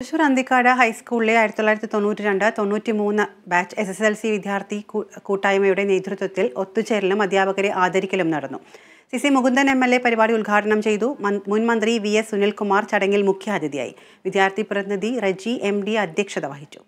തൃശൂർ അന്തിക്കാട് ഹൈസ്കൂളിലെ ആയിരത്തി തൊള്ളായിരത്തി തൊണ്ണൂറ്റി രണ്ട് തൊണ്ണൂറ്റി മൂന്ന് batch S S L C വിദ്യാർത്ഥി കൂട്ടായ്മയുടെ നേതൃത്വത്തിൽ ഒത്തുചേരലും അധ്യാപകരെ ആദരിക്കലും നടന്നു C C Mukundan M L A പരിപാടി ഉദ്ഘാടനം ചെയ്തു മുൻ മന്ത്രി വി എസ് സുനിൽകുമാർ ചടങ്ങിൽ മുഖ്യാതിഥിയായി വിദ്യാർത്ഥി പ്രതിനിധി റജി എം ഡി അധ്യക്ഷത വഹിച്ചു